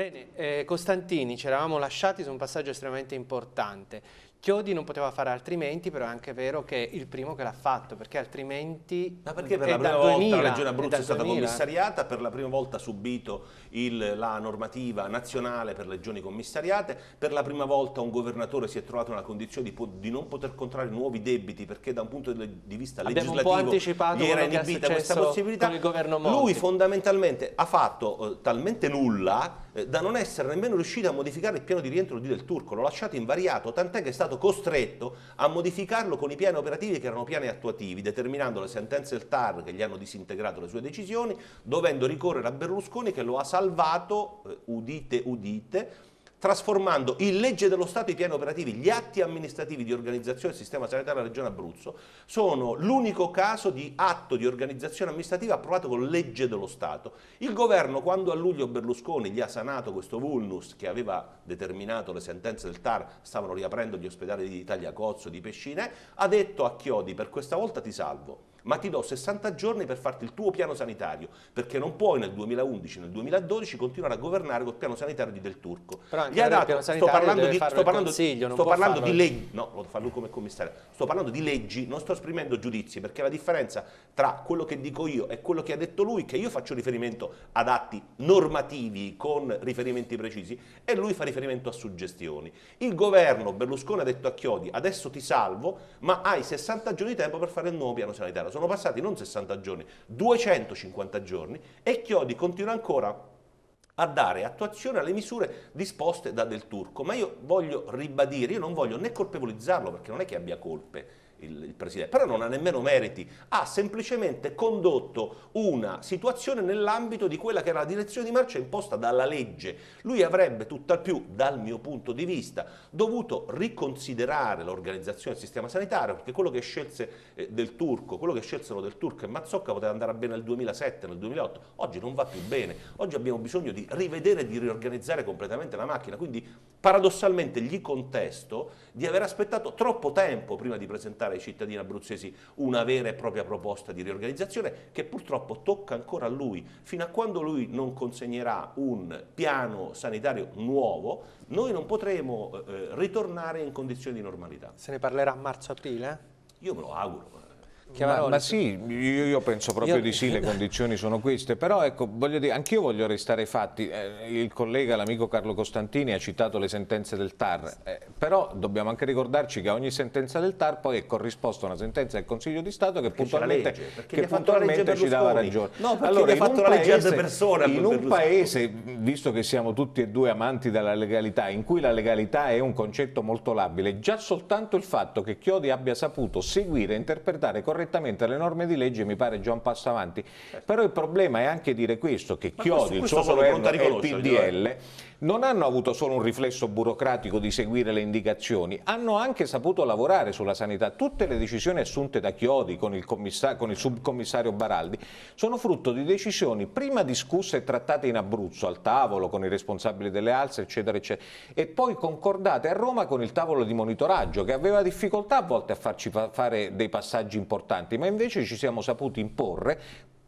Bene, eh, Costantini, ci eravamo lasciati su un passaggio estremamente importante. Chiodi non poteva fare altrimenti, però è anche vero che è il primo che l'ha fatto, perché altrimenti... Ma perché per la prima volta 2000, la Regione Abruzzo è, è stata 2000. commissariata, per la prima volta ha subito il, la normativa nazionale per le regioni commissariate, per la prima volta un governatore si è trovato nella condizione di, di non poter contrarre nuovi debiti perché da un punto di vista Abbiamo legislativo gli era inibita questa possibilità. Lui fondamentalmente ha fatto eh, talmente nulla eh, da non essere nemmeno riuscito a modificare il piano di rientro di Del Turco, l'ho lasciato invariato, tant'è che è stato stato costretto a modificarlo con i piani operativi che erano piani attuativi, determinando le sentenze del TAR che gli hanno disintegrato le sue decisioni, dovendo ricorrere a Berlusconi che lo ha salvato, eh, udite udite, trasformando in legge dello Stato i piani operativi, gli atti amministrativi di organizzazione del sistema sanitario della Regione Abruzzo sono l'unico caso di atto di organizzazione amministrativa approvato con legge dello Stato. Il governo quando a luglio Berlusconi gli ha sanato questo vulnus che aveva determinato le sentenze del TAR, stavano riaprendo gli ospedali di Tagliacozzo, di Pescine, ha detto a Chiodi per questa volta ti salvo ma ti do 60 giorni per farti il tuo piano sanitario, perché non puoi nel 2011, nel 2012 continuare a governare col piano sanitario di Del Turco. Però Gli ha dato, sto parlando di, sto parlando, sto parlando di leggi, no, lo fa lui come commissario, sto parlando di leggi, non sto esprimendo giudizi, perché la differenza tra quello che dico io e quello che ha detto lui, che io faccio riferimento ad atti normativi con riferimenti precisi, e lui fa riferimento a suggestioni. Il governo Berlusconi ha detto a Chiodi, adesso ti salvo, ma hai 60 giorni di tempo per fare il nuovo piano sanitario Terra sono passati non 60 giorni, 250 giorni e Chiodi continua ancora a dare attuazione alle misure disposte da Del Turco. Ma io voglio ribadire, io non voglio né colpevolizzarlo perché non è che abbia colpe, il, il Presidente, però non ha nemmeno meriti, ha semplicemente condotto una situazione nell'ambito di quella che era la direzione di marcia imposta dalla legge. Lui avrebbe tutt'al più, dal mio punto di vista, dovuto riconsiderare l'organizzazione del sistema sanitario, perché quello che scelse eh, del Turco, quello che scelsero del Turco e Mazzocca poteva andare bene nel 2007, nel 2008, oggi non va più bene, oggi abbiamo bisogno di rivedere, e di riorganizzare completamente la macchina, quindi paradossalmente gli contesto di aver aspettato troppo tempo prima di presentare ai cittadini abruzzesi una vera e propria proposta di riorganizzazione che purtroppo tocca ancora a lui. Fino a quando lui non consegnerà un piano sanitario nuovo, noi non potremo eh, eh ritornare in condizioni di normalità. Se ne parlerà a marzo-aprile? Io me lo auguro. Eh. Ma, ma, sì, io, io penso proprio io... di sì, le condizioni sono queste, però ecco, voglio dire, anch'io voglio restare fatti, eh, il collega, l'amico Carlo Costantini ha citato le sentenze del TAR, eh, però dobbiamo anche ricordarci che a ogni sentenza del TAR poi è corrisposta una sentenza del Consiglio di Stato che perché puntualmente, legge, che puntualmente ci dava ragione. No, perché allora, fatto la legge ad persona. In un paese, visto che siamo tutti e due amanti della legalità, in cui la legalità è un concetto molto labile, già soltanto il fatto che Chiodi abbia saputo seguire e interpretare correttamente correttamente le norme di legge mi pare già un passo avanti. Certo. Però il problema è anche dire questo, che Ma Chiodi, questo il suo governo e il PDL non hanno avuto solo un riflesso burocratico di seguire le indicazioni, hanno anche saputo lavorare sulla sanità. Tutte le decisioni assunte da Chiodi con il, con il subcommissario Baraldi sono frutto di decisioni prima discusse e trattate in Abruzzo, al tavolo, con i responsabili delle alze, eccetera, eccetera, e poi concordate a Roma con il tavolo di monitoraggio, che aveva difficoltà a volte a farci fa fare dei passaggi importanti, ma invece ci siamo saputi imporre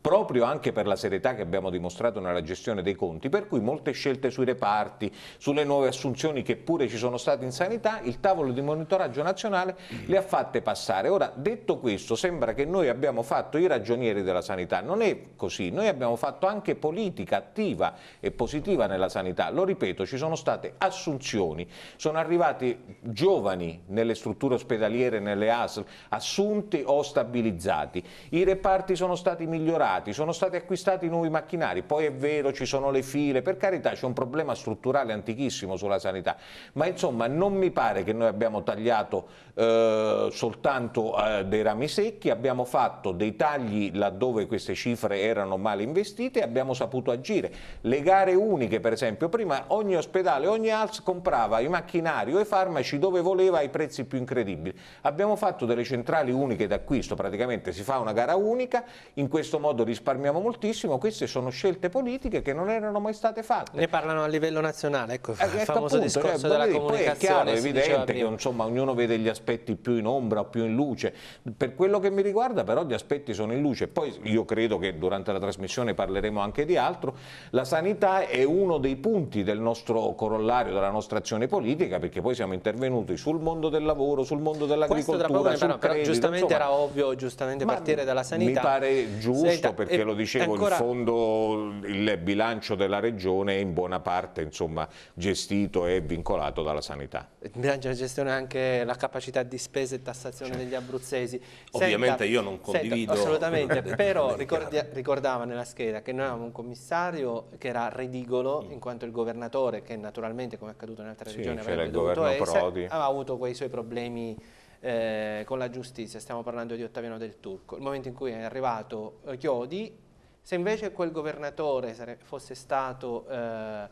proprio anche per la serietà che abbiamo dimostrato nella gestione dei conti, per cui molte scelte sui reparti, sulle nuove assunzioni che pure ci sono state in sanità, il tavolo di monitoraggio nazionale le ha fatte passare. Ora, detto questo, sembra che noi abbiamo fatto i ragionieri della sanità, non è così, noi abbiamo fatto anche politica attiva e positiva nella sanità, lo ripeto, ci sono state assunzioni, sono arrivati giovani nelle strutture ospedaliere, nelle ASL, assunti o stabilizzati, i reparti sono stati migliorati, migliorati, sono stati acquistati nuovi macchinari, poi è vero ci sono le file, per carità c'è un problema strutturale antichissimo sulla sanità, ma insomma non mi pare che noi abbiamo tagliato eh, soltanto eh, dei rami secchi, abbiamo fatto dei tagli laddove queste cifre erano male investite e abbiamo saputo agire. Le gare uniche per esempio, prima ogni ospedale, ogni ALS comprava i macchinari o i farmaci dove voleva ai prezzi più incredibili. Abbiamo fatto delle centrali uniche d'acquisto, praticamente si fa una gara unica, in questo modo mondo risparmiamo moltissimo, queste sono scelte politiche che non erano mai state fatte. Ne parlano a livello nazionale, ecco, eh, ecco, il famoso appunto, discorso eh, della poi comunicazione. è chiaro, è evidente che insomma, ognuno vede gli aspetti più in ombra, o più in luce. Per quello che mi riguarda però gli aspetti sono in luce. Poi io credo che durante la trasmissione parleremo anche di altro. La sanità è uno dei punti del nostro corollario, della nostra azione politica, perché poi siamo intervenuti sul mondo del lavoro, sul mondo dell'agricoltura, sul però, Però giustamente insomma, era ovvio giustamente partire dalla sanità. Mi pare giusto, Senta, Certo, perché lo dicevo, ancora... il fondo, il bilancio della regione è in buona parte insomma, gestito e vincolato dalla sanità. Il bilancio della gestione è anche la capacità di spesa e tassazione cioè. degli abruzzesi. Senta, Ovviamente io non condivido. Senta, assolutamente, però ricordia, ricordava nella scheda che noi avevamo un commissario che era ridicolo mm. in quanto il governatore, che naturalmente come è accaduto in altre sì, regioni, aveva avuto quei suoi problemi eh, con la giustizia, stiamo parlando di Ottaviano del Turco, il momento in cui è arrivato eh, Chiodi, se invece quel governatore fosse stato eh,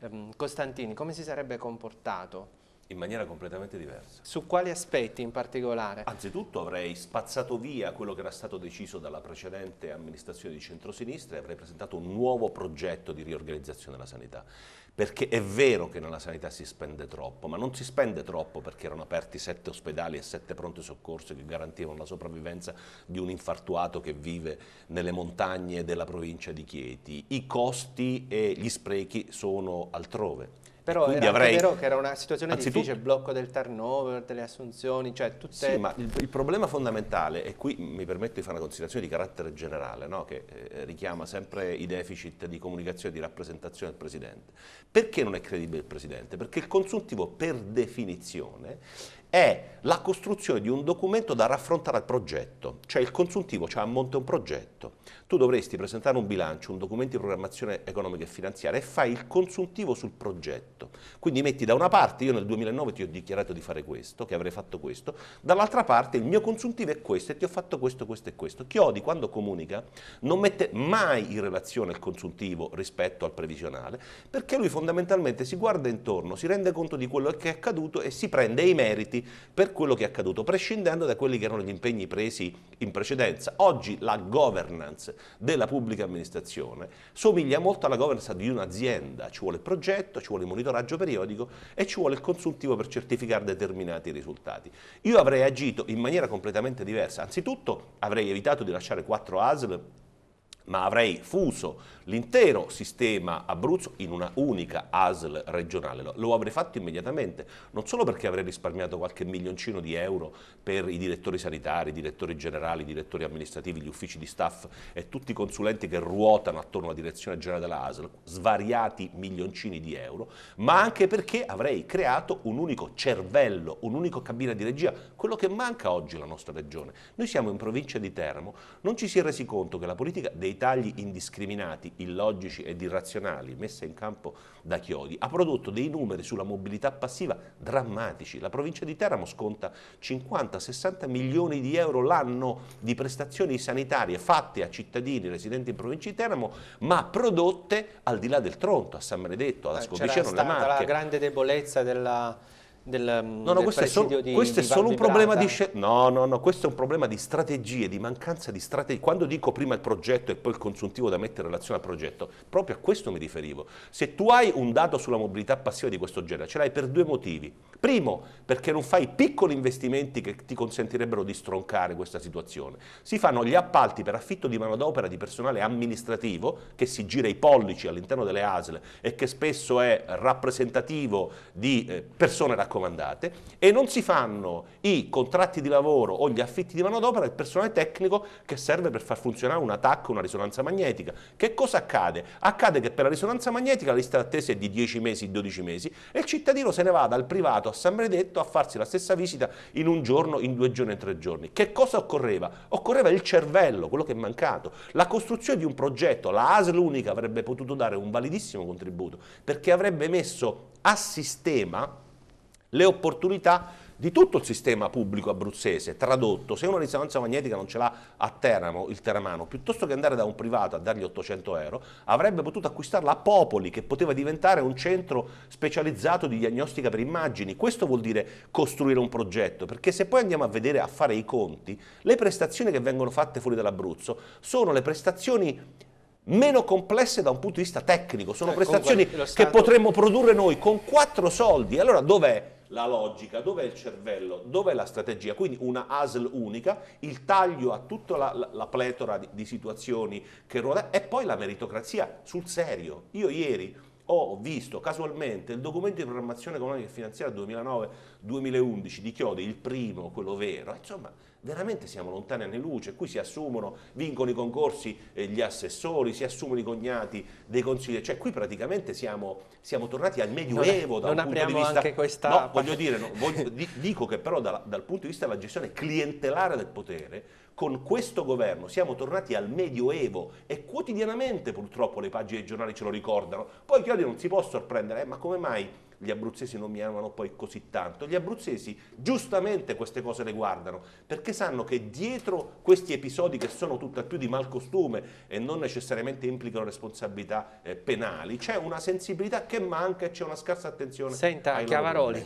ehm, Costantini, come si sarebbe comportato? in maniera completamente diversa. Su quali aspetti in particolare? Anzitutto avrei spazzato via quello che era stato deciso dalla precedente amministrazione di centrosinistra e avrei presentato un nuovo progetto di riorganizzazione della sanità. Perché è vero che nella sanità si spende troppo, ma non si spende troppo perché erano aperti sette ospedali e sette pronti soccorso che garantivano la sopravvivenza di un infartuato che vive nelle montagne della provincia di Chieti. I costi e gli sprechi sono altrove. Però Quindi era avrei... vero che era una situazione Anzitutto... difficile, blocco del turnover, delle assunzioni, cioè tutte... Sì, ma il, il problema fondamentale, e qui mi permetto di fare una considerazione di carattere generale, no? che eh, richiama sempre i deficit di comunicazione e di rappresentazione del Presidente. Perché non è credibile il Presidente? Perché il consultivo per definizione è la costruzione di un documento da raffrontare al progetto, cioè il consuntivo c'ha cioè a monte un progetto. Tu dovresti presentare un bilancio, un documento di programmazione economica e finanziaria e fai il consuntivo sul progetto. Quindi metti da una parte, io nel 2009 ti ho dichiarato di fare questo, che avrei fatto questo, dall'altra parte il mio consuntivo è questo e ti ho fatto questo, questo e questo. Chiodi quando comunica non mette mai in relazione il consuntivo rispetto al previsionale, perché lui fondamentalmente si guarda intorno, si rende conto di quello che è accaduto e si prende i meriti per quello che è accaduto, prescindendo da quelli che erano gli impegni presi in precedenza. Oggi la governance della pubblica amministrazione somiglia molto alla governance di un'azienda, ci vuole il progetto, ci vuole il monitoraggio periodico e ci vuole il consultivo per certificare determinati risultati. Io avrei agito in maniera completamente diversa, anzitutto avrei evitato di lasciare quattro ASL ma avrei fuso l'intero sistema Abruzzo in una unica ASL regionale. Lo, lo, avrei fatto immediatamente, non solo perché avrei risparmiato qualche milioncino di euro per i direttori sanitari, i direttori generali, i direttori amministrativi, gli uffici di staff e tutti i consulenti che ruotano attorno alla direzione generale della ASL, svariati milioncini di euro, ma anche perché avrei creato un unico cervello, un unico cabina di regia, quello che manca oggi alla nostra regione. Noi siamo in provincia di Teramo, non ci si è resi conto che la politica dei tagli indiscriminati illogici ed irrazionali messa in campo da Chiodi, ha prodotto dei numeri sulla mobilità passiva drammatici. La provincia di Teramo sconta 50-60 milioni di euro l'anno di prestazioni sanitarie fatte a cittadini residenti in provincia di Teramo, ma prodotte al di là del Tronto, a San Benedetto, alla eh, Scopicero, nella Marche. C'era stata la grande debolezza della del, no, mm, no, del questo, è solo, di, questo di è solo un problema di no, no, no, questo è un problema di strategie, di mancanza di strategie. Quando dico prima il progetto e poi il consuntivo da mettere in relazione al progetto, proprio a questo mi riferivo. Se tu hai un dato sulla mobilità passiva di questo genere, ce l'hai per due motivi. Primo, perché non fai piccoli investimenti che ti consentirebbero di stroncare questa situazione. Si fanno gli appalti per affitto di manodopera di personale amministrativo che si gira i pollici all'interno delle ASL e che spesso è rappresentativo di eh, persone raccontate raccomandate e non si fanno i contratti di lavoro o gli affitti di manodopera del personale tecnico che serve per far funzionare un attacco, una risonanza magnetica. Che cosa accade? Accade che per la risonanza magnetica la lista d'attesa è di 10 mesi, 12 mesi e il cittadino se ne va dal privato a San Benedetto a farsi la stessa visita in un giorno, in due giorni, in tre giorni. Che cosa occorreva? Occorreva il cervello, quello che è mancato, la costruzione di un progetto, la ASL unica avrebbe potuto dare un validissimo contributo perché avrebbe messo a sistema le opportunità di tutto il sistema pubblico abruzzese, tradotto, se una risonanza magnetica non ce l'ha a Teramo, il teramano, piuttosto che andare da un privato a dargli 800 euro, avrebbe potuto acquistarla a Popoli, che poteva diventare un centro specializzato di diagnostica per immagini. Questo vuol dire costruire un progetto, perché se poi andiamo a vedere, a fare i conti, le prestazioni che vengono fatte fuori dall'Abruzzo sono le prestazioni meno complesse da un punto di vista tecnico, sono cioè, prestazioni che potremmo produrre noi con quattro soldi. Allora dov'è la logica, dov'è il cervello, dov'è la strategia? Quindi una ASL unica, il taglio a tutta la, la, la pletora di, di, situazioni che ruota e poi la meritocrazia sul serio. Io ieri ho visto casualmente il documento di programmazione economica e finanziaria 2009-2011 di Chiodi, il primo, quello vero, insomma veramente siamo lontani anni luce, qui si assumono, vincono i concorsi eh, gli assessori, si assumono i cognati dei consiglieri, cioè qui praticamente siamo, siamo tornati al medioevo non, da non un punto di vista... Anche questa... No, voglio dire, no, voglio, dico che però da, dal punto di vista della gestione clientelare del potere, con questo governo siamo tornati al medioevo e quotidianamente purtroppo le pagine dei giornali ce lo ricordano. Poi Chiodi non si può sorprendere, eh, ma come mai gli abruzzesi non mi amano poi così tanto? Gli abruzzesi giustamente queste cose le guardano perché sanno che dietro questi episodi che sono tutta più di malcostume e non necessariamente implicano responsabilità eh, penali, c'è una sensibilità che manca e c'è una scarsa attenzione. Senta, Chiavaroli,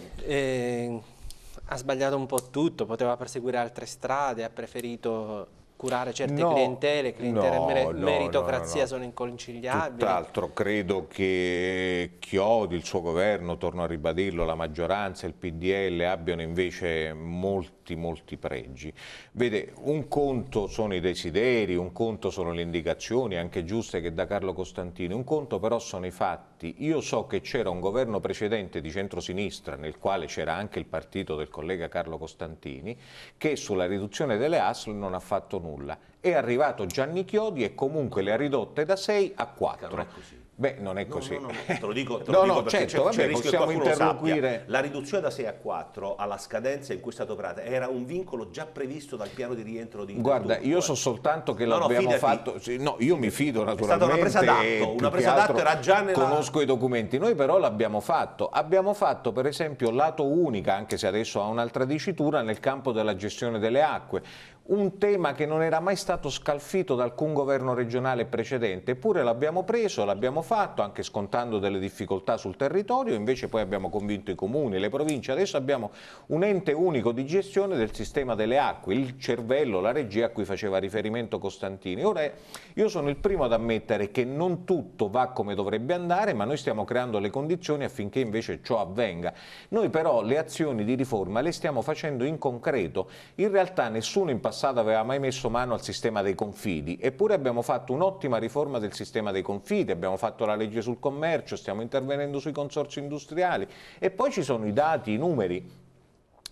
ha sbagliato un po' tutto, poteva perseguire altre strade, ha preferito curare certe no, clientele, clientele no, mer meritocrazia no, sono inconciliabili. Tutt'altro, credo che Chiodi, il suo governo, torno a ribadirlo, la maggioranza, il PDL abbiano invece molti, molti pregi. Vede, un conto sono i desideri, un conto sono le indicazioni, anche giuste, che da Carlo Costantini, un conto però sono i fatti fatti. Io so che c'era un governo precedente di centrosinistra, nel quale c'era anche il partito del collega Carlo Costantini, che sulla riduzione delle ASL non ha fatto nulla. È arrivato Gianni Chiodi e comunque le ha ridotte da 6 a 4. Beh, non è così. No, no, no. Te lo dico, te lo dico perché certo, c'è, vabbè, il rischio che qualcuno interloquire... La riduzione da 6 a 4 alla scadenza in cui è stata operata era un vincolo già previsto dal piano di rientro di Guarda, io cioè. so soltanto che l'abbiamo fatto... Sì, no, io mi fido naturalmente. È stata una presa d'atto, una presa d'atto era già nella... Conosco i documenti, noi però l'abbiamo fatto. Abbiamo fatto per esempio lato unica, anche se adesso ha un'altra dicitura, nel campo della gestione delle acque un tema che non era mai stato scalfito da alcun governo regionale precedente, eppure l'abbiamo preso, l'abbiamo fatto, anche scontando delle difficoltà sul territorio, invece poi abbiamo convinto i comuni, le province, adesso abbiamo un ente unico di gestione del sistema delle acque, il cervello, la regia a cui faceva riferimento Costantini. Ora io sono il primo ad ammettere che non tutto va come dovrebbe andare, ma noi stiamo creando le condizioni affinché invece ciò avvenga. Noi però le azioni di riforma le stiamo facendo in concreto, in realtà nessuno in passato passato aveva mai messo mano al sistema dei confidi, eppure abbiamo fatto un'ottima riforma del sistema dei confidi, abbiamo fatto la legge sul commercio, stiamo intervenendo sui consorzi industriali e poi ci sono i dati, i numeri,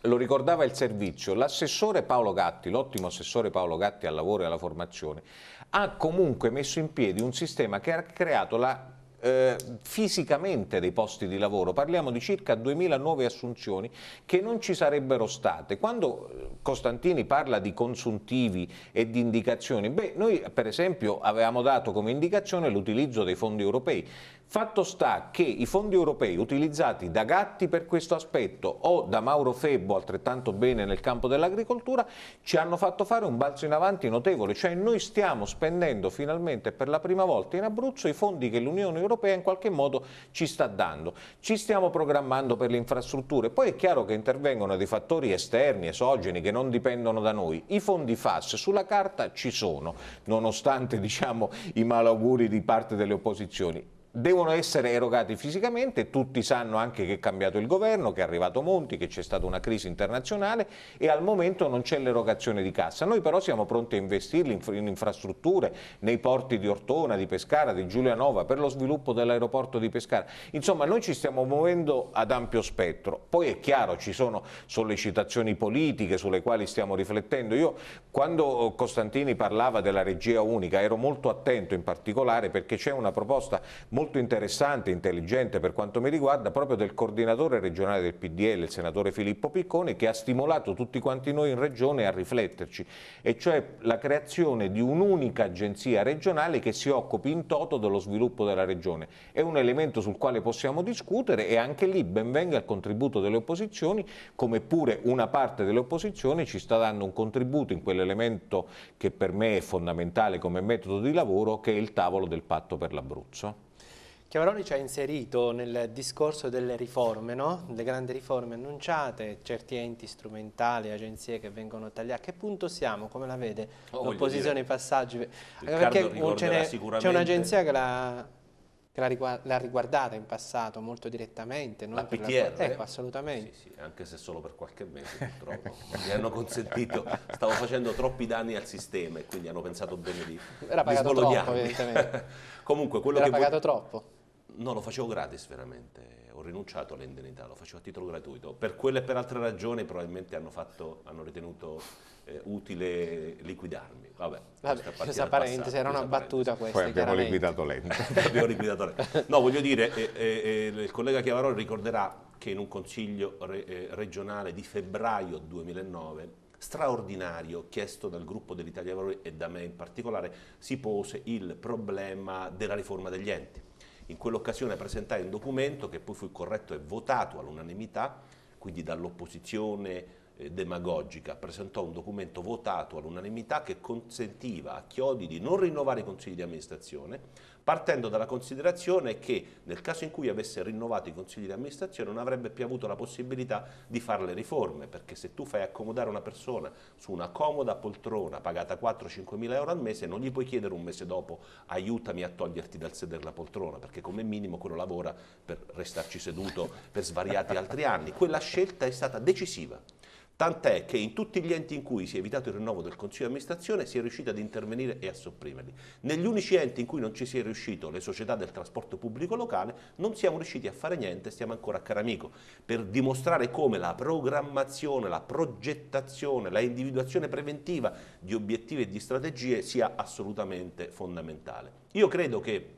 lo ricordava il servizio, l'assessore Paolo Gatti, l'ottimo assessore Paolo Gatti al lavoro e alla formazione, ha comunque messo in piedi un sistema che ha creato la eh, fisicamente dei posti di lavoro, parliamo di circa 2.000 nuove assunzioni che non ci sarebbero state. Quando eh, Costantini parla di consuntivi e di indicazioni, beh, noi per esempio avevamo dato come indicazione l'utilizzo dei fondi europei, Fatto sta che i fondi europei utilizzati da Gatti per questo aspetto o da Mauro Febbo altrettanto bene nel campo dell'agricoltura ci hanno fatto fare un balzo in avanti notevole, cioè noi stiamo spendendo finalmente per la prima volta in Abruzzo i fondi che l'Unione Europea in qualche modo ci sta dando. Ci stiamo programmando per le infrastrutture, poi è chiaro che intervengono dei fattori esterni, esogeni, che non dipendono da noi. I fondi FAS sulla carta ci sono, nonostante diciamo, i malauguri di parte delle opposizioni devono essere erogati fisicamente, tutti sanno anche che è cambiato il governo, che è arrivato Monti, che c'è stata una crisi internazionale e al momento non c'è l'erogazione di cassa. Noi però siamo pronti a investirli in infrastrutture, nei porti di Ortona, di Pescara, di Giulianova, per lo sviluppo dell'aeroporto di Pescara. Insomma, noi ci stiamo muovendo ad ampio spettro. Poi è chiaro, ci sono sollecitazioni politiche sulle quali stiamo riflettendo. Io quando Costantini parlava della regia unica ero molto attento in particolare perché c'è una proposta molto molto interessante, intelligente per quanto mi riguarda, proprio del coordinatore regionale del PDL, il senatore Filippo Piccone, che ha stimolato tutti quanti noi in regione a rifletterci, e cioè la creazione di un'unica agenzia regionale che si occupi in toto dello sviluppo della regione. È un elemento sul quale possiamo discutere e anche lì benvenga il contributo delle opposizioni, come pure una parte delle opposizioni ci sta dando un contributo in quell'elemento che per me è fondamentale come metodo di lavoro, che è il tavolo del patto per l'Abruzzo. Chiavaroni ci ha inserito nel discorso delle riforme, no? le grandi riforme annunciate, certi enti strumentali, agenzie che vengono tagliate. A che punto siamo? Come la vede oh, l'opposizione, i passaggi? Riccardo Perché c'è un'agenzia che l'ha riguardata in passato molto direttamente. Non la PTR? La... Ecco, eh, assolutamente. Sì, sì, anche se solo per qualche mese purtroppo. Mi hanno consentito, stavo facendo troppi danni al sistema e quindi hanno pensato bene di Era pagato di troppo evidentemente. Comunque, quello Era che pagato troppo. No, lo facevo gratis veramente, ho rinunciato all'indennità, lo facevo a titolo gratuito. Per quelle e per altre ragioni probabilmente hanno, fatto, hanno ritenuto eh, utile liquidarmi. Vabbè, Vabbè questa parentesi, era una battuta questa. Poi abbiamo liquidato l'ente. abbiamo liquidato lento. No, voglio dire, eh, eh, eh il collega Chiavaroli ricorderà che in un consiglio re, eh, regionale di febbraio 2009 straordinario chiesto dal gruppo dell'Italia Valori e da me in particolare si pose il problema della riforma degli enti in quell'occasione presentai un documento che poi fu corretto e votato all'unanimità, quindi dall'opposizione eh, demagogica, presentò un documento votato all'unanimità che consentiva a Chiodi di non rinnovare i consigli di amministrazione, partendo dalla considerazione che nel caso in cui avesse rinnovato i consigli di amministrazione non avrebbe più avuto la possibilità di fare le riforme, perché se tu fai accomodare una persona su una comoda poltrona pagata 4-5 mila euro al mese non gli puoi chiedere un mese dopo aiutami a toglierti dal sedere la poltrona, perché come minimo quello lavora per restarci seduto per svariati altri anni. Quella scelta è stata decisiva. Tant'è che in tutti gli enti in cui si è evitato il rinnovo del Consiglio di amministrazione si è riusciti ad intervenire e a sopprimerli. Negli unici enti in cui non ci si è riuscito, le società del trasporto pubblico locale, non siamo riusciti a fare niente, stiamo ancora a amico. per dimostrare come la programmazione, la progettazione, la individuazione preventiva di obiettivi e di strategie sia assolutamente fondamentale. Io credo che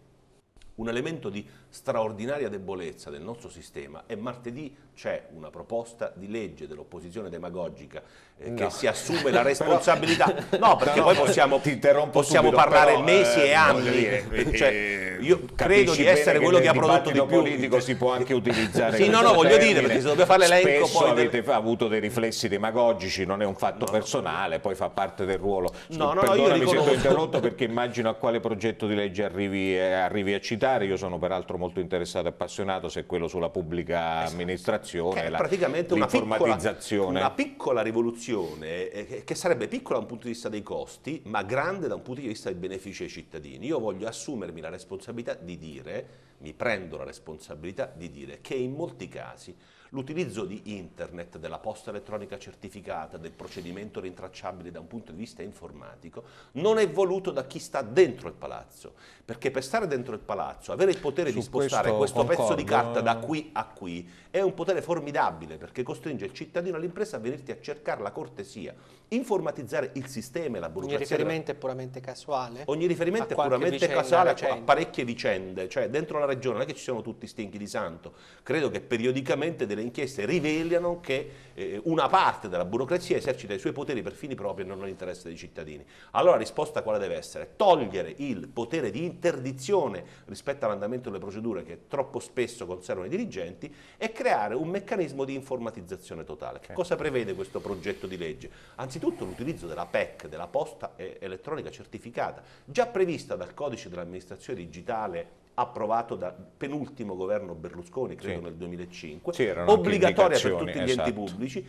un elemento di straordinaria debolezza del nostro sistema è martedì c'è una proposta di legge dell'opposizione demagogica eh, no. che si assume la responsabilità. no, perché no, poi possiamo, possiamo subito, parlare però, mesi eh, e anni. cioè, io credo di essere quello che, che ha prodotto di più. Il politico si può anche utilizzare. sì, no, no, voglio termine. dire, perché se dobbiamo fare l'elenco poi... avete del... avuto dei riflessi demagogici, non è un fatto no, personale, poi fa parte del ruolo. no, no, no, io mi se interrotto perché immagino a quale progetto di legge arrivi, eh, arrivi a citare. Io sono peraltro molto interessato e appassionato se è quello sulla pubblica esatto. amministrazione l'informazione, che eh, è praticamente una, piccola, una piccola rivoluzione eh, che sarebbe piccola da un punto di vista dei costi, ma grande da un punto di vista dei benefici ai cittadini. Io voglio assumermi la responsabilità di dire, mi prendo la responsabilità di dire che in molti casi L'utilizzo di internet, della posta elettronica certificata, del procedimento rintracciabile da un punto di vista informatico, non è voluto da chi sta dentro il palazzo, perché per stare dentro il palazzo, avere il potere Su di spostare questo, questo pezzo di carta da eh. qui a qui, è un potere formidabile, perché costringe il cittadino e l'impresa a venirti a cercare la cortesia, informatizzare il sistema e la burocrazia. Ogni riferimento è puramente casuale? Ogni riferimento è puramente casuale a parecchie vicende, cioè dentro la regione non è che ci sono tutti stinchi di santo, credo che periodicamente delle inchieste rivelano che eh, una parte della burocrazia esercita i suoi poteri per fini propri e non all'interesse dei cittadini. Allora la risposta quale deve essere? Togliere il potere di interdizione rispetto all'andamento delle procedure che troppo spesso conservano i dirigenti e creare un meccanismo di informatizzazione totale. Che cosa prevede questo progetto di legge? Anzitutto l'utilizzo della PEC, della posta eh, elettronica certificata, già prevista dal codice dell'amministrazione digitale approvato dal penultimo governo Berlusconi, credo sì. nel 2005, C'erano obbligatoria per tutti gli esatto. enti pubblici.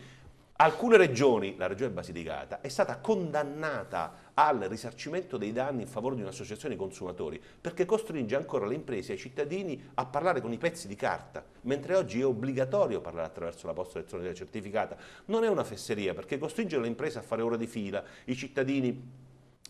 Alcune regioni, la regione Basilicata, è stata condannata al risarcimento dei danni in favore di un'associazione di consumatori perché costringe ancora le imprese e i cittadini a parlare con i pezzi di carta, mentre oggi è obbligatorio parlare attraverso la posta elettronica certificata. Non è una fesseria perché costringe le imprese a fare ore di fila, i cittadini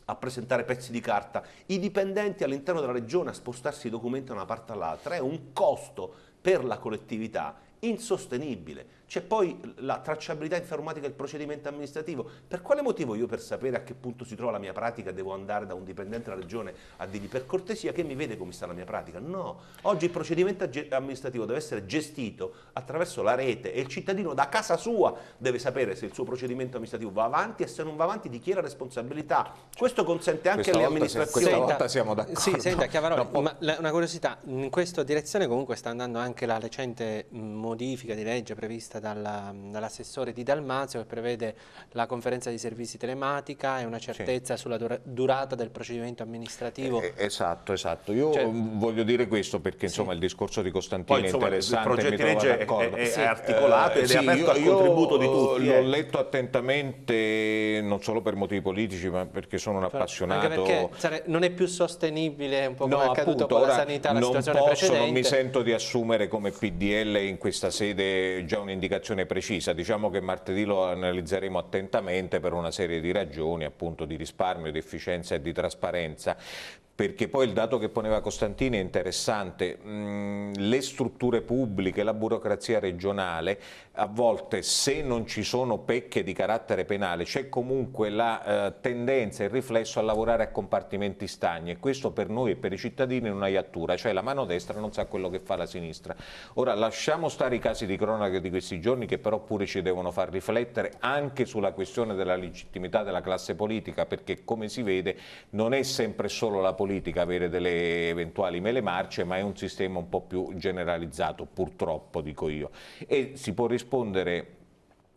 a presentare pezzi di carta, i dipendenti all'interno della regione a spostarsi i documenti da una parte all'altra, è un costo per la collettività insostenibile. C'è poi la tracciabilità informatica del procedimento amministrativo. Per quale motivo io per sapere a che punto si trova la mia pratica devo andare da un dipendente della regione a dirgli per cortesia che mi vede come sta la mia pratica? No, oggi il procedimento amministrativo deve essere gestito attraverso la rete e il cittadino da casa sua deve sapere se il suo procedimento amministrativo va avanti e se non va avanti di chi è la responsabilità. Questo consente anche alle amministrazioni. Se, questa volta siamo d'accordo. Sì, senta Chiavaroli, no, ma la, una curiosità, in questa direzione comunque sta andando anche la recente modifica di legge prevista richiesta dall'assessore di Dalmazio che prevede la conferenza di servizi telematica e una certezza sì. sulla durata del procedimento amministrativo. Eh, esatto, esatto. Io cioè, mm, voglio dire questo perché insomma sì. il discorso di Costantino Poi, insomma, è interessante. Il progetto di legge è, è, sì. è, articolato eh, ed è aperto io, al contributo di eh, tutti. L'ho eh. letto attentamente non solo per motivi politici ma perché sono un certo, appassionato. Anche perché sare, non è più sostenibile un po' come è accaduto appunto, con la sanità, la situazione posso, precedente. Non mi sento di assumere come PDL in questa sede già un'indicazione indicazione precisa, diciamo che martedì lo analizzeremo attentamente per una serie di ragioni appunto di risparmio, di efficienza e di trasparenza perché poi il dato che poneva Costantini è interessante, mm, le strutture pubbliche, la burocrazia regionale, a volte se non ci sono pecche di carattere penale c'è comunque la eh, tendenza, il riflesso a lavorare a compartimenti stagni e questo per noi e per i cittadini è una iattura, cioè la mano destra non sa quello che fa la sinistra. Ora lasciamo stare i casi di cronaca di questi giorni che però pure ci devono far riflettere anche sulla questione della legittimità della classe politica perché come si vede non è sempre solo la politica politica avere delle eventuali mele marce, ma è un sistema un po' più generalizzato, purtroppo dico io. E si può rispondere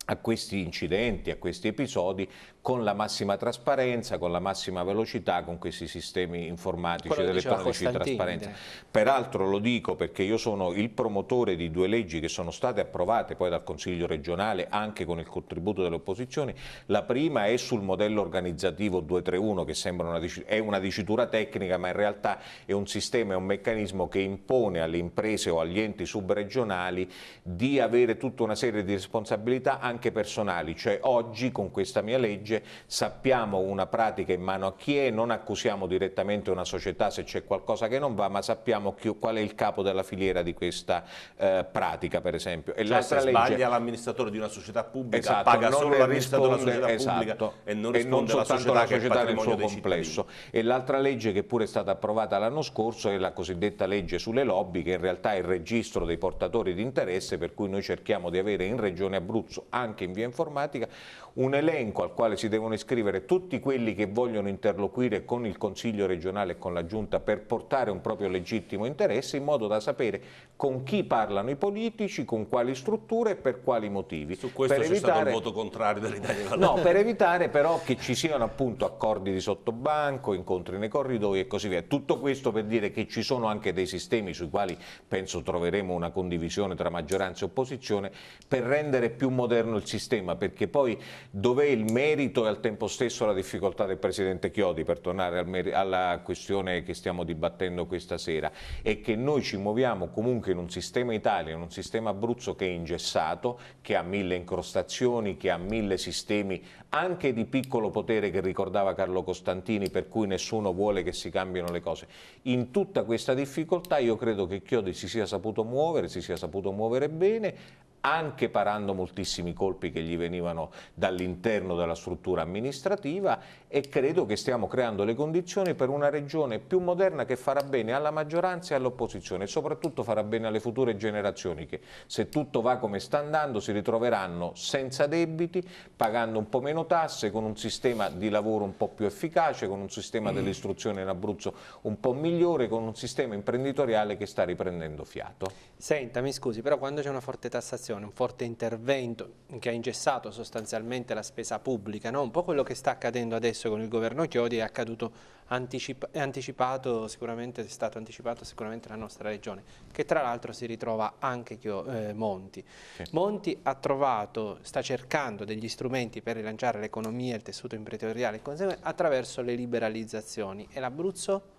a questi incidenti, a questi episodi con la massima trasparenza, con la massima velocità, con questi sistemi informatici Quello ed elettronici di trasparenza. Peraltro lo dico perché io sono il promotore di due leggi che sono state approvate poi dal Consiglio regionale anche con il contributo delle opposizioni. La prima è sul modello organizzativo 231 che sembra una, è una dicitura tecnica ma in realtà è un sistema, è un meccanismo che impone alle imprese o agli enti subregionali di avere tutta una serie di responsabilità anche personali, cioè oggi con questa mia legge legge, sappiamo una pratica in mano a chi è, non accusiamo direttamente una società se c'è qualcosa che non va, ma sappiamo chi, qual è il capo della filiera di questa eh, pratica, per esempio. E cioè, se legge... sbaglia l'amministratore di una società pubblica, esatto, paga solo l'amministratore della società esatto, pubblica e non risponde e non alla società, la società nel suo complesso. E l'altra legge che pure è stata approvata l'anno scorso è la cosiddetta legge sulle lobby, che in realtà è il registro dei portatori di interesse, per cui noi cerchiamo di avere in Regione Abruzzo, anche in via informatica, un elenco al quale si devono iscrivere tutti quelli che vogliono interloquire con il Consiglio regionale e con la Giunta per portare un proprio legittimo interesse in modo da sapere con chi parlano i politici, con quali strutture e per quali motivi. Su questo per c'è evitare... stato il voto contrario dell'Italia della No, per evitare però che ci siano appunto accordi di sottobanco, incontri nei corridoi e così via. Tutto questo per dire che ci sono anche dei sistemi sui quali penso troveremo una condivisione tra maggioranza e opposizione per rendere più moderno il sistema, perché poi Dov'è il merito e al tempo stesso la difficoltà del Presidente Chiodi per tornare al alla questione che stiamo dibattendo questa sera? È che noi ci muoviamo comunque in un sistema Italia, in un sistema Abruzzo che è ingessato, che ha mille incrostazioni, che ha mille sistemi anche di piccolo potere che ricordava Carlo Costantini per cui nessuno vuole che si cambiano le cose. In tutta questa difficoltà io credo che Chiodi si sia saputo muovere, si sia saputo muovere bene, anche parando moltissimi colpi che gli venivano dall'interno della struttura amministrativa e credo che stiamo creando le condizioni per una regione più moderna che farà bene alla maggioranza e all'opposizione e soprattutto farà bene alle future generazioni che se tutto va come sta andando si ritroveranno senza debiti, pagando un po' meno tasse, con un sistema di lavoro un po' più efficace, con un sistema mm. dell'istruzione in Abruzzo un po' migliore, con un sistema imprenditoriale che sta riprendendo fiato. Senta, mi scusi, però quando c'è una forte tassazione, un forte intervento che ha ingessato sostanzialmente la spesa pubblica, no? un po' quello che sta accadendo adesso con il governo Chiodi è accaduto anticipa anticipato sicuramente, è stato anticipato sicuramente la nostra regione, che tra l'altro si ritrova anche Chio, eh, Monti. Sì. Monti ha trovato, sta cercando degli strumenti per rilanciare l'economia, il tessuto imprenditoriale attraverso le liberalizzazioni e l'Abruzzo?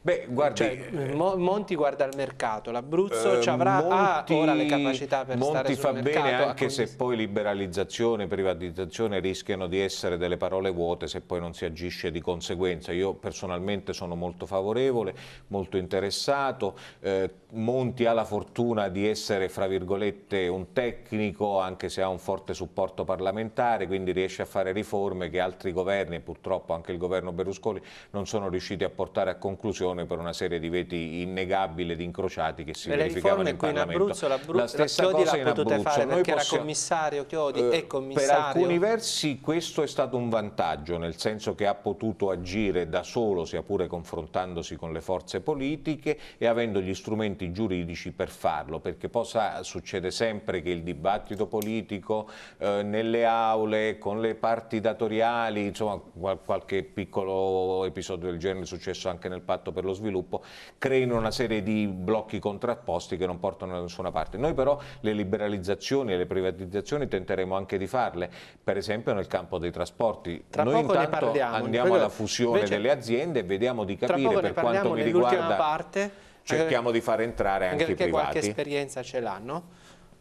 Beh, guardi, cioè, eh, Monti guarda il mercato, l'Abruzzo eh, avrà Monti, ah, ora le capacità per Monti stare sul Monti fa bene anche ah, se poi liberalizzazione, privatizzazione rischiano di essere delle parole vuote se poi non si agisce di conseguenza. Io personalmente sono molto favorevole, molto interessato. Eh, Monti ha la fortuna di essere, fra virgolette, un tecnico anche se ha un forte supporto parlamentare, quindi riesce a fare riforme che altri governi, purtroppo anche il governo Berlusconi, non sono riusciti a portare a conclusione esclusione per una serie di veti innegabili ed incrociati che si verificavano in Parlamento. In Abruzzo, Abruzzo, la stessa la cosa in Abruzzo. Fare Noi perché possiamo, era commissario Chiodi, eh, è commissario. Per alcuni versi questo è stato un vantaggio, nel senso che ha potuto agire da solo, sia pure confrontandosi con le forze politiche e avendo gli strumenti giuridici per farlo, perché poi succede sempre che il dibattito politico eh, nelle aule, con le parti datoriali, insomma qualche piccolo episodio del genere è successo anche nel patto per lo sviluppo creino una serie di blocchi contrapposti che non portano da nessuna parte. Noi però le liberalizzazioni e le privatizzazioni tenteremo anche di farle, per esempio nel campo dei trasporti. Tra Noi intanto andiamo alla fusione invece, delle aziende e vediamo di capire per quanto mi riguarda parte, cerchiamo di far entrare anche, anche i privati. Perché qualche esperienza ce l'hanno.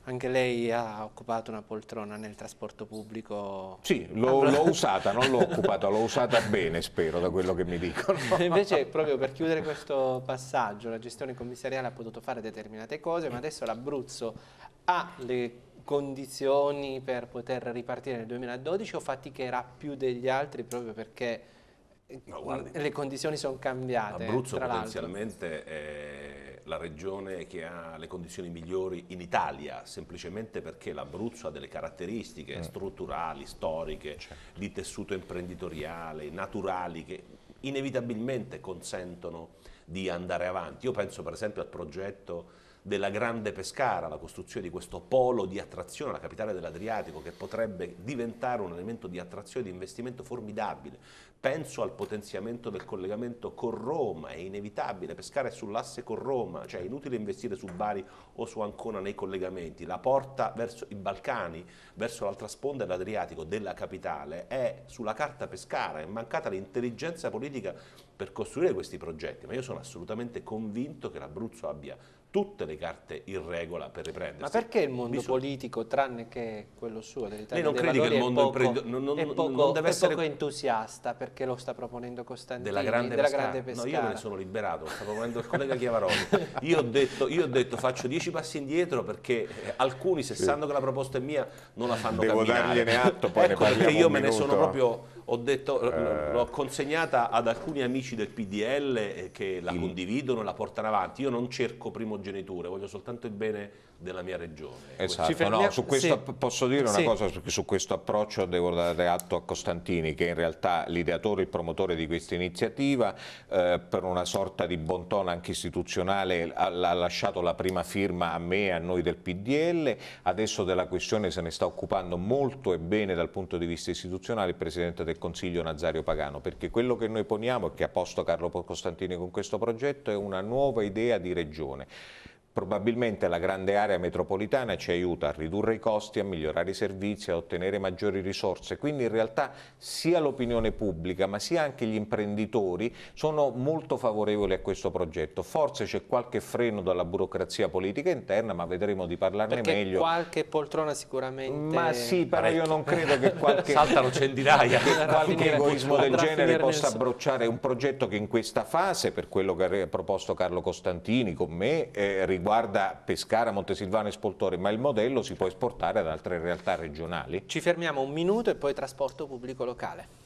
Anche lei ha occupato una poltrona nel trasporto pubblico? Sì, l'ho ah, usata, non l'ho occupata, l'ho usata bene, spero, da quello che mi dicono. Invece, proprio per chiudere questo passaggio, la gestione commissariale ha potuto fare determinate cose, ma adesso l'Abruzzo ha le condizioni per poter ripartire nel 2012 o faticherà più degli altri proprio perché No, mm, guardi, le condizioni sono cambiate. Abruzzo potenzialmente è la regione che ha le condizioni migliori in Italia, semplicemente perché l'Abruzzo ha delle caratteristiche mm. strutturali, storiche, certo. di tessuto imprenditoriale, naturali, che inevitabilmente consentono di andare avanti. Io penso per esempio al progetto della Grande Pescara, la costruzione di questo polo di attrazione alla capitale dell'Adriatico che potrebbe diventare un elemento di attrazione e di investimento formidabile. Penso al potenziamento del collegamento con Roma, è inevitabile, Pescara è sull'asse con Roma, cioè è inutile investire su Bari o su Ancona nei collegamenti, la porta verso i Balcani, verso l'altra sponda dell'Adriatico della capitale è sulla carta Pescara, è mancata l'intelligenza politica per costruire questi progetti, ma io sono assolutamente convinto che l'Abruzzo abbia tutte le carte in regola per riprendersi. Ma perché il mondo Bisogna... politico, tranne che quello suo dell'Italia Lei non crede che il mondo imprenditoriale non, poco, deve essere... poco entusiasta perché lo sta proponendo Costantino della grande, della pescara. grande pescara. No, io me ne sono liberato, lo sta proponendo il collega Chiavaroli. Io ho, detto, io ho detto faccio dieci passi indietro perché eh, alcuni se sanno che la proposta è mia non la fanno Devo camminare. Devo dargliene atto, poi ecco, ne parliamo perché io me ne sono proprio ho detto, eh. l'ho consegnata ad alcuni amici del PDL eh, che la il, condividono, la portano avanti. Io non cerco primogeniture, voglio soltanto il bene della mia regione. Esatto, no, su questo, sì. posso dire una sì. cosa, perché su questo approccio devo dare atto a Costantini che in realtà l'ideatore, il promotore di questa iniziativa eh, per una sorta di bontona anche istituzionale ha, ha, lasciato la prima firma a me e a noi del PDL, adesso della questione se ne sta occupando molto e bene dal punto di vista istituzionale il Presidente del Consiglio Nazario Pagano, perché quello che noi poniamo e che ha posto Carlo Costantini con questo progetto è una nuova idea di regione. Probabilmente la grande area metropolitana ci aiuta a ridurre i costi, a migliorare i servizi, a ottenere maggiori risorse, quindi in realtà sia l'opinione pubblica ma sia anche gli imprenditori sono molto favorevoli a questo progetto. Forse c'è qualche freno dalla burocrazia politica interna ma vedremo di parlarne Perché meglio. qualche poltrona sicuramente... Ma sì, però io non credo che qualche... Saltano centinaia! che qualche egoismo del genere possa abbrocciare un progetto che in questa fase, per quello che ha proposto Carlo Costantini con me, eh, riguarda Pescara, Montesilvano e Spoltore, ma il modello si può esportare ad altre realtà regionali? Ci fermiamo un minuto e poi trasporto pubblico locale.